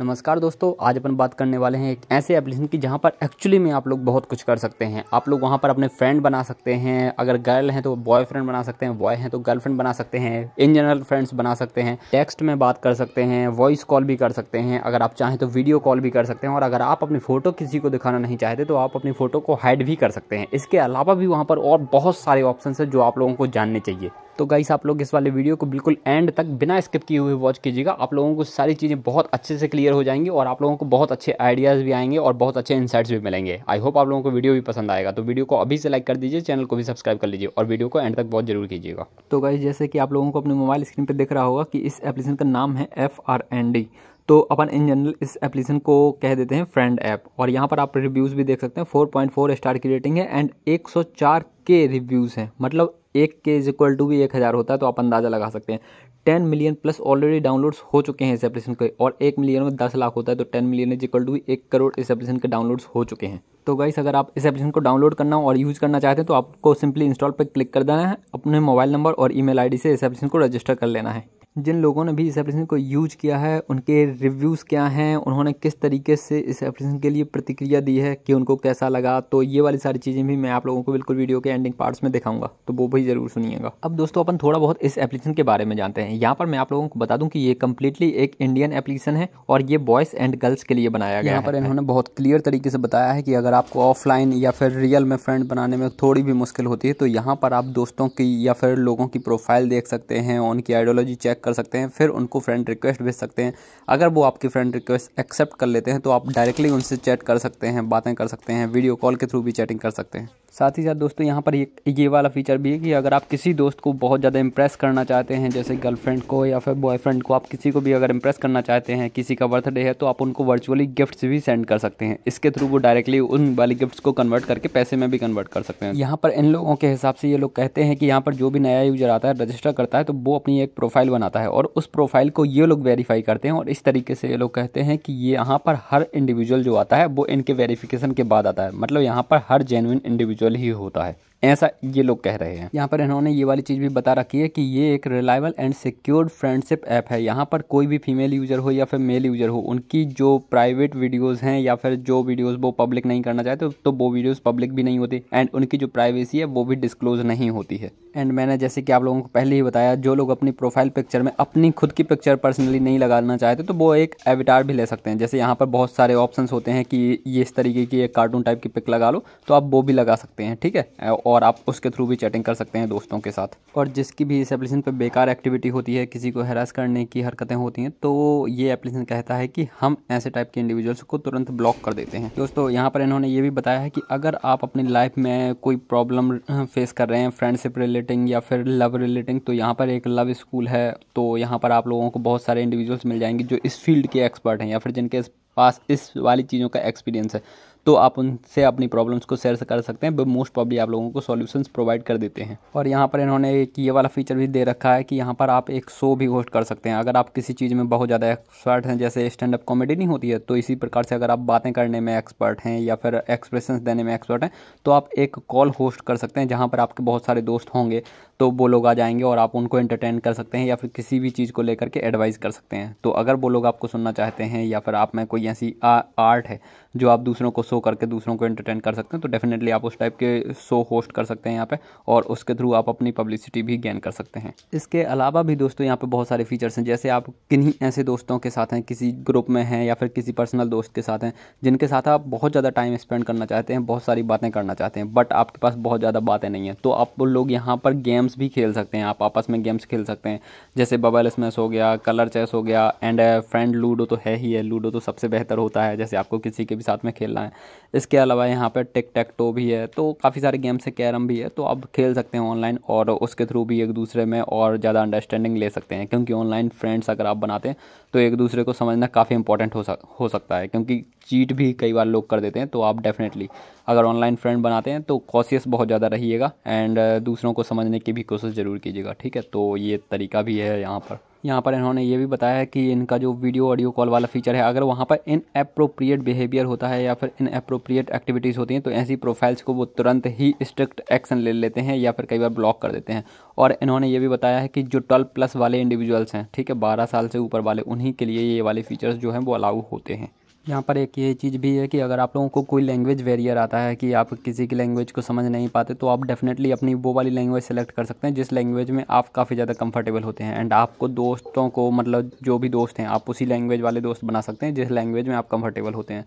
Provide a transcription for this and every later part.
नमस्कार दोस्तों आज अपन बात करने वाले हैं एक ऐसे एप्लीकेशन की जहाँ पर एक्चुअली में आप लोग बहुत कुछ कर सकते हैं आप लोग वहाँ पर अपने फ्रेंड बना सकते हैं अगर गर्ल हैं तो बॉयफ्रेंड बना सकते हैं बॉय हैं तो गर्लफ्रेंड बना सकते हैं इन जनरल फ्रेंड्स बना सकते हैं टेक्स्ट में बात कर सकते हैं वॉइस कॉल भी कर सकते हैं अगर आप चाहें तो वीडियो कॉल भी कर सकते हैं और अगर आप अपनी फ़ोटो किसी को दिखाना नहीं चाहते तो आप अपनी फ़ोटो को हाइड भी कर सकते हैं इसके अलावा भी वहाँ पर और बहुत सारे ऑप्शन हैं जो आप लोगों को जानने चाहिए तो गाइस आप लोग इस वाले वीडियो को बिल्कुल एंड तक बिना स्किप किए हुए वॉच कीजिएगा आप लोगों को सारी चीज़ें बहुत अच्छे से क्लियर हो जाएंगी और आप लोगों को बहुत अच्छे आइडियाज़ भी आएंगे और बहुत अच्छे इनसाइट्स भी मिलेंगे आई होप आप लोगों को वीडियो भी पसंद आएगा तो वीडियो को अभी से लाइक कर दीजिए चैनल को भी सब्सक्राइब कर लीजिए और वीडियो को एंड तक बहुत जरूर कीजिएगा तो गाइस जैसे कि आप लोगों को अपने मोबाइल स्क्रीन पर दिख रहा होगा कि इस एप्लीकेशन का नाम है एफ आर एन डी तो अपन इन जनरल इस एप्लीकेशन को कह देते हैं फ्रेंड ऐप और यहाँ पर आप रिव्यूज़ भी देख सकते हैं 4.4 स्टार की रेटिंग है एंड 104 के रिव्यूज़ हैं मतलब एक के इज इक्वल टू भी एक हज़ार होता है तो आप अंदाज़ा लगा सकते हैं ten million plus already downloads हो चुके हैं इस एप्लीकेशन के और एक मिलियन में दस लाख होता है तो ten million is equal to एक करोड़ इस एप्लीकेशन के डाउनलोड्स हो चुके हैं तो गाइस अगर आप इस एप्लीकेशन को डाउनलोड करना और यूज़ करना चाहते हैं तो आपको सिंपली इंस्टॉल पर क्लिक कर देना है अपने मोबाइल नंबर और ईमेल आईडी से इस एप्लीकेशन को रजिस्टर कर लेना है जिन लोगों ने भी इस एप्लीकेशन को यूज किया है उनके रिव्यूज़ क्या हैं उन्होंने किस तरीके से इस एप्लीकेशन के लिए प्रतिक्रिया दी है कि उनको कैसा लगा तो ये वाली सारी चीज़ें भी मैं आप लोगों को बिल्कुल वीडियो के एंडिंग पार्ट्स में दिखाऊंगा तो वो भी ज़रूर सुनिएगा अब दोस्तों अपन थोड़ा बहुत इस एप्लीकेशन के बारे में जानते हैं यहाँ पर मैं आप लोगों को बता दूँ कि ये कम्प्लीटली एक इंडियन एप्लीकेशन है और ये बॉयज़ एंड गर्ल्स के लिए बनाया गया यहाँ पर इन्होंने बहुत क्लियर तरीके से बताया है कि अगर आपको ऑफलाइन या फिर रियल में फ्रेंड बनाने में थोड़ी भी मुश्किल होती है तो यहाँ पर आप दोस्तों की या फिर लोगों की प्रोफाइल देख सकते हैं उनकी आइडियोलॉजी चेक कर सकते हैं फिर उनको फ्रेंड रिक्वेस्ट भेज सकते हैं अगर वो आपकी फ्रेंड रिक्वेस्ट एक्सेप्ट कर लेते हैं तो आप डायरेक्टली उनसे चैट कर सकते हैं बातें कर सकते हैं वीडियो कॉल के थ्रू भी चैटिंग कर सकते हैं साथ ही साथ दोस्तों यहाँ पर ये ये वाला फीचर भी है कि अगर आप किसी दोस्त को बहुत ज़्यादा इम्प्रेस करना चाहते हैं जैसे गर्लफ्रेंड को या फिर बॉयफ्रेंड को आप किसी को भी अगर इम्प्रेस करना चाहते हैं किसी का बर्थडे है तो आप उनको वर्चुअली गिफ्ट्स भी सेंड कर सकते हैं इसके थ्रू वो डायरेक्टली उन वाली गिफ्ट्स को कन्वर्ट करके पैसे में भी कन्वर्ट कर सकते हैं यहाँ पर इन लोगों के हिसाब से ये लोग कहते हैं कि यहाँ पर जो भी नया यूजर आता है रजिस्टर करता है तो वो अपनी एक प्रोफाइल बनाता है और उस प्रोफाइल को ये लोग वेरीफाई करते हैं और इस तरीके से ये लोग कहते हैं कि ये यहाँ पर हर इंडिविजुअल जो आता है वो इनके वेरीफिकेशन के बाद आता है मतलब यहाँ पर हर जेनुइन इंडिविजुअल नेचुरल ही होता है ऐसा ये लोग कह रहे हैं यहाँ पर इन्होंने ये वाली चीज़ भी बता रखी है कि ये एक reliable and secured friendship app है यहाँ पर कोई भी फीमेल यूज़र हो या फिर मेल यूज़र हो उनकी जो प्राइवेट वीडियोज़ हैं या फिर जो वीडियोज़ वो पब्लिक नहीं करना चाहते तो वो वीडियोज़ पब्लिक भी नहीं होती एंड उनकी जो प्राइवेसी है वो भी डिस्क्लोज नहीं होती है एंड मैंने जैसे कि आप लोगों को पहले ही बताया जो लोग अपनी प्रोफाइल पिक्चर में अपनी खुद की पिक्चर पर्सनली नहीं लगाना चाहते तो वो एक एविटार भी ले सकते हैं जैसे यहाँ पर बहुत सारे ऑप्शंस होते हैं कि ये इस तरीके की एक कार्टून टाइप की पिक लगा लो तो आप वो भी लगा सकते हैं ठीक है और और आप उसके थ्रू भी चैटिंग कर सकते हैं दोस्तों के साथ और जिसकी भी इस एप्लीकेशन पर बेकार एक्टिविटी होती है किसी को हैरास करने की हरकतें होती हैं तो ये एप्लीकेशन कहता है कि हम ऐसे टाइप के इंडिविजुअल्स को तुरंत ब्लॉक कर देते हैं दोस्तों यहाँ पर इन्होंने ये भी बताया है कि अगर आप अपनी लाइफ में कोई प्रॉब्लम फेस कर रहे हैं फ्रेंडशिप रिलेटिंग या फिर लव रिलेटिंग तो यहाँ पर एक लव स्कूल है तो यहाँ पर आप लोगों को बहुत सारे इंडिविजुअल्स मिल जाएंगे जो इस फील्ड के एक्सपर्ट हैं या फिर जिनके पास इस वाली चीज़ों का एक्सपीरियंस है तो आप उनसे अपनी प्रॉब्लम्स को शेयर कर सकते हैं मोस्ट प्रॉब्ली आप लोगों को सॉल्यूशंस प्रोवाइड कर देते हैं और यहाँ पर इन्होंने एक ये वाला फीचर भी दे रखा है कि यहाँ पर आप एक शो भी होस्ट कर सकते हैं अगर आप किसी चीज़ में बहुत ज़्यादा एक्सपर्ट हैं जैसे स्टैंड अप कॉमेडी नहीं होती है तो इसी प्रकार से अगर आप बातें करने में एक्सपर्ट हैं या फिर एक्सप्रेशन देने में एक्सपर्ट हैं तो आप एक कॉल होस्ट कर सकते हैं जहाँ पर आपके बहुत सारे दोस्त होंगे तो वो लोग आ जाएंगे और आप उनको एंटरटेन कर सकते हैं या फिर किसी भी चीज़ को लेकर के एडवाइस कर सकते हैं तो अगर वो लोग आपको सुनना चाहते हैं या फिर आप में कोई ऐसी आर्ट है जो आप दूसरों को शो शो करके दूसरों को एंटरटेन कर सकते हैं तो डेफिनेटली आप उस टाइप के शो होस्ट कर सकते हैं यहाँ पे और उसके थ्रू आप अपनी पब्लिसिटी भी गेन कर सकते हैं इसके अलावा भी दोस्तों यहाँ पे बहुत सारे फीचर्स हैं जैसे आप किन्हीं ऐसे दोस्तों के साथ हैं किसी ग्रुप में हैं या फिर किसी पर्सनल दोस्त के साथ हैं जिनके साथ आप बहुत ज़्यादा टाइम स्पेंड करना चाहते हैं बहुत सारी बातें करना चाहते हैं बट आपके पास बहुत ज़्यादा बातें नहीं हैं तो आप लोग यहाँ पर गेम्स भी खेल सकते हैं आप आपस में गेम्स खेल सकते हैं जैसे बबल स्मैस हो गया कलर चेस हो गया एंड फ्रेंड लूडो तो है ही है लूडो तो सबसे बेहतर होता है जैसे आपको किसी के भी साथ में खेलना है इसके अलावा यहाँ पर टिक टैक टो भी है तो काफ़ी सारे गेम्स से कैरम भी है तो आप खेल सकते हैं ऑनलाइन और उसके थ्रू भी एक दूसरे में और ज़्यादा अंडरस्टैंडिंग ले सकते हैं क्योंकि ऑनलाइन फ्रेंड्स अगर आप बनाते हैं तो एक दूसरे को समझना काफ़ी इंपॉर्टेंट हो सक हो सकता है क्योंकि चीट भी कई बार लोग कर देते हैं तो आप डेफिनेटली अगर ऑनलाइन फ्रेंड बनाते हैं तो कॉशियस बहुत ज़्यादा रहिएगा एंड दूसरों को समझने की भी कोशिश ज़रूर कीजिएगा ठीक है तो ये तरीका भी है यहाँ पर यहाँ पर इन्होंने ये भी बताया है कि इनका जो वीडियो ऑडियो कॉल वाला फीचर है अगर वहाँ पर इन अप्रोप्रिएट बिहेवियर होता है या फिर इन अप्रोप्रिएट एक्टिविटीज़ होती हैं तो ऐसी प्रोफाइल्स को वो तुरंत ही स्ट्रिक्ट एक्शन ले लेते हैं या फिर कई बार ब्लॉक कर देते हैं और इन्होंने ये भी बताया है कि जो ट्वेल्व प्लस वाले इंडिविजुअल्स हैं ठीक है बारह साल से ऊपर वाले उन्हीं के लिए ये वाले फ़ीचर्स जो हैं वो अलाउ होते हैं यहाँ पर एक ये चीज़ भी है कि अगर आप लोगों को कोई लैंग्वेज वेरियर आता है कि आप किसी की लैंग्वेज को समझ नहीं पाते तो आप डेफिनेटली अपनी वो वाली लैंग्वेज सेलेक्ट कर सकते हैं जिस लैंग्वेज में आप काफ़ी ज़्यादा कंफर्टेबल होते हैं एंड आपको दोस्तों को मतलब जो भी दोस्त हैं आप उसी लैंग्वेज वाले दोस्त बना सकते हैं जिस लैंग्वेज में आप कंफर्टेबल होते हैं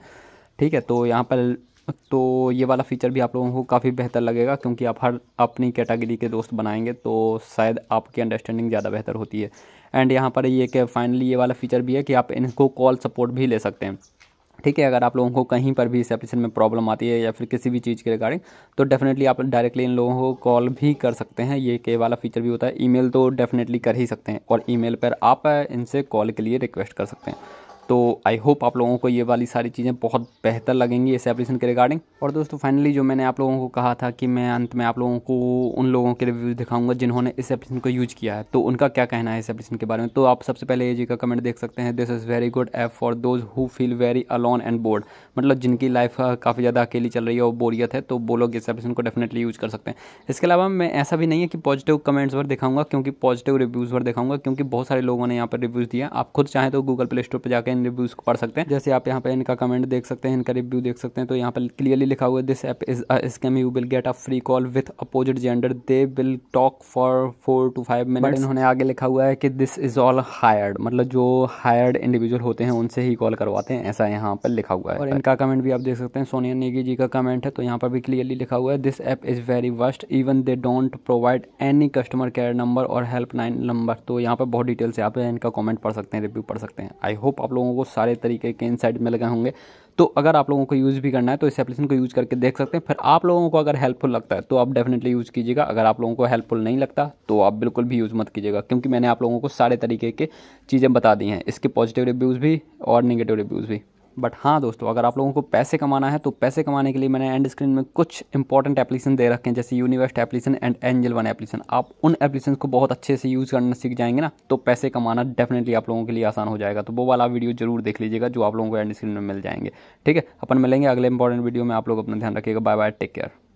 ठीक है तो यहाँ पर तो ये वाला फ़ीचर भी आप लोगों को काफ़ी बेहतर लगेगा क्योंकि आप हर अपनी कैटेगरी के दोस्त बनाएंगे तो शायद आपकी अंडरस्टैंडिंग ज़्यादा बेहतर होती है एंड यहाँ पर ये कि फाइनली ये वाला फ़ीचर भी है कि आप इनको कॉल सपोर्ट भी ले सकते हैं ठीक है अगर आप लोगों को कहीं पर भी इस एप्लीकेशन में प्रॉब्लम आती है या फिर किसी भी चीज़ के रिगार्डिंग तो डेफिनेटली आप डायरेक्टली इन लोगों को कॉल भी कर सकते हैं ये के वाला फीचर भी होता है ईमेल तो डेफिनेटली कर ही सकते हैं और ईमेल पर आप इनसे कॉल के लिए रिक्वेस्ट कर सकते हैं तो आई होप आप लोगों को ये वाली सारी चीज़ें बहुत बेहतर लगेंगी इस एप्लीकेशन के रिगार्डिंग और दोस्तों फाइनली जो मैंने आप लोगों को कहा था कि मैं अंत में आप लोगों को उन लोगों के रिव्यूज़ दिखाऊंगा जिन्होंने इस एप्लीकेशन को यूज़ किया है तो उनका क्या कहना है इस एप्लीकेशन के बारे में तो आप सबसे पहले ये जी का कमेंट देख सकते हैं this is very good app for those who feel very alone and bored मतलब जिनकी लाइफ काफ़ी ज़्यादा अकेली चल रही है और बोरियत है तो वो लोग इस एप्लीकेशन को डेफिनेटली यूज़ कर सकते हैं इसके अलावा मैं ऐसा भी नहीं है कि पॉजिटिव कमेंट्स पर दिखाऊंगा क्योंकि पॉजिटिव रिव्यूज़ पर दिखाऊंगा क्योंकि बहुत सारे लोगों ने यहाँ पर रिव्यूज़ दिया आप खुद चाहें तो गूगल प्ले स्टोर पर जाकर टेन रिव्यूज़ को पढ़ सकते हैं जैसे आप यहाँ पे इनका कमेंट देख सकते हैं इनका रिव्यू देख सकते हैं तो यहाँ पर क्लियरली लिखा हुआ है this app is scam you will get a free call with opposite gender they will talk for four two five minute इन्होंने आगे लिखा हुआ है कि दिस इज ऑल हायर्ड मतलब जो हायर्ड इंडिविजुअल होते हैं उनसे ही कॉल करवाते हैं ऐसा यहाँ पर लिखा हुआ है और इनका कमेंट भी आप देख सकते हैं सोनिया नेगी जी का कमेंट है तो यहाँ पर भी क्लियरली लिखा हुआ है this app is very worst even they don't provide any customer care number और हेल्पलाइन नंबर तो यहाँ पर बहुत डिटेल से आप इनका कॉमेंट पढ़ सकते हैं रिव्यू पढ़ सकते हैं आई होप आप लोगों लोगों को सारे तरीके के इनसाइट में लगे होंगे तो अगर आप लोगों को यूज़ भी करना है तो इस एप्लीकेशन को यूज़ करके देख सकते हैं फिर आप लोगों को अगर हेल्पफुल लगता है तो आप डेफिनेटली यूज़ कीजिएगा अगर आप लोगों को हेल्पफुल नहीं लगता तो आप बिल्कुल भी यूज़ मत कीजिएगा क्योंकि मैंने आप लोगों को सारे तरीके के चीज़ें बता दी हैं इसके पॉजिटिव रिव्यूज़ भी और निगेटिव रिव्यूज़ भी बट हाँ दोस्तों अगर आप लोगों को पैसे कमाना है तो पैसे कमाने के लिए मैंने एंड स्क्रीन में कुछ इंपॉर्टेंट एप्लीकेशन दे रखे हैं जैसे universe application and angel one application आप उन एप्लीकेशन को बहुत अच्छे से यूज़ करना सीख जाएंगे ना तो पैसे कमाना डेफिनेटली आप लोगों के लिए आसान हो जाएगा तो वो वाला वीडियो जरूर देख लीजिएगा जो आप लोगों को एंड स्क्रीन में मिल जाएंगे ठीक है अपन मिलेंगे अगले इंपॉर्टेंट वीडियो में आप लोग अपना ध्यान रखिएगा बाय बाय टेक केयर